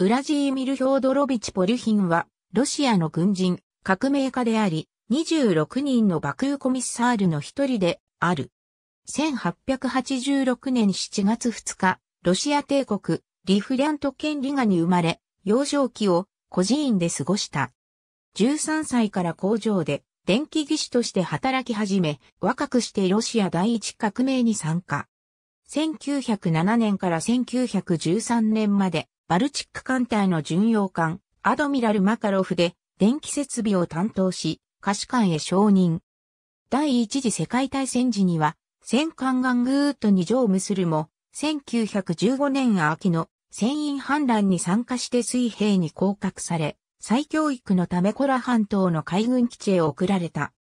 ウラジーミル・ヒョードロビチ・ポリュヒンは、ロシアの軍人、革命家であり、26人のバクコミッサールの一人である。1886年7月2日、ロシア帝国、リフリャント権リガに生まれ、幼少期を孤児院で過ごした。13歳から工場で電気技師として働き始め、若くしてロシア第一革命に参加。1907年から1913年までバルチック艦隊の巡洋艦、アドミラル・マカロフで、電気設備を担当し、可視艦へ承認。第一次世界大戦時には、戦艦ガングーッとに乗務するも、1915年秋の船員反乱に参加して水兵に降格され、再教育のためコラ半島の海軍基地へ送られた。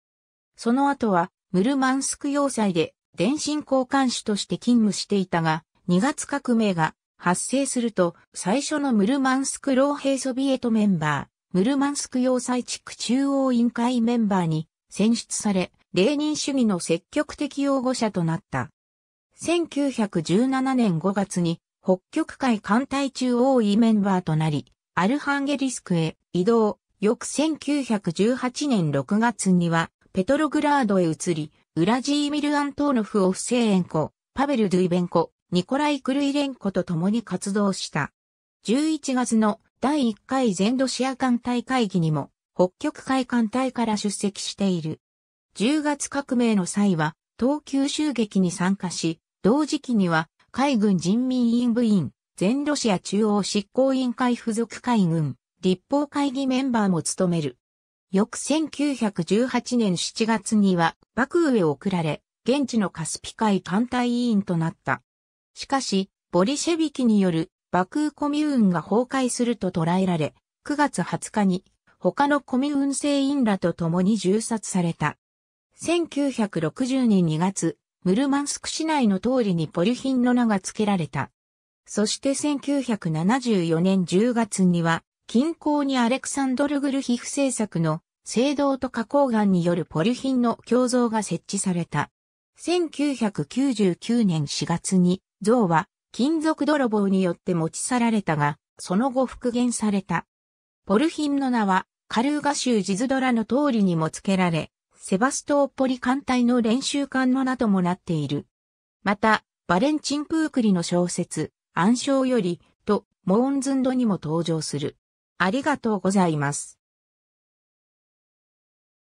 その後は、ムルマンスク要塞で電信交換手として勤務していたが、2月革命が発生すると、最初のムルマンスク老兵ソビエトメンバー、ムルマンスク要塞地区中央委員会メンバーに選出され、レーニン主義の積極的擁護者となった。1917年5月に北極海艦隊中央委メンバーとなり、アルハンゲリスクへ移動、翌1918年6月にはペトログラードへ移り、ウラジーミル・アントーノフオフセーエンコ、パベル・ドゥイベンコ、ニコライ・クルイレンコと共に活動した。11月の第1回全ロシア艦隊会議にも北極海艦隊から出席している。10月革命の際は東急襲撃に参加し、同時期には海軍人民委員部員、全ロシア中央執行委員会附属海軍、立法会議メンバーも務める。翌1918年7月には、幕府へ送られ、現地のカスピ海艦隊委員となった。しかし、ボリシェビキによるバクーコミューンが崩壊すると捉えられ、9月20日に他のコミューン聖員らと共に銃殺された。1960年2月、ムルマンスク市内の通りにポリュヒンの名が付けられた。そして1974年10月には、近郊にアレクサンドルグルヒフ製作の青銅と花崗岩によるポリュヒンの胸像が設置された。1999年4月に像は金属泥棒によって持ち去られたが、その後復元された。ポルヒンの名は、カルーガ州ジズドラの通りにも付けられ、セバストーポリ艦隊の練習艦の名ともなっている。また、バレンチン・プークリの小説、暗唱より、と、モーンズンドにも登場する。ありがとうございます。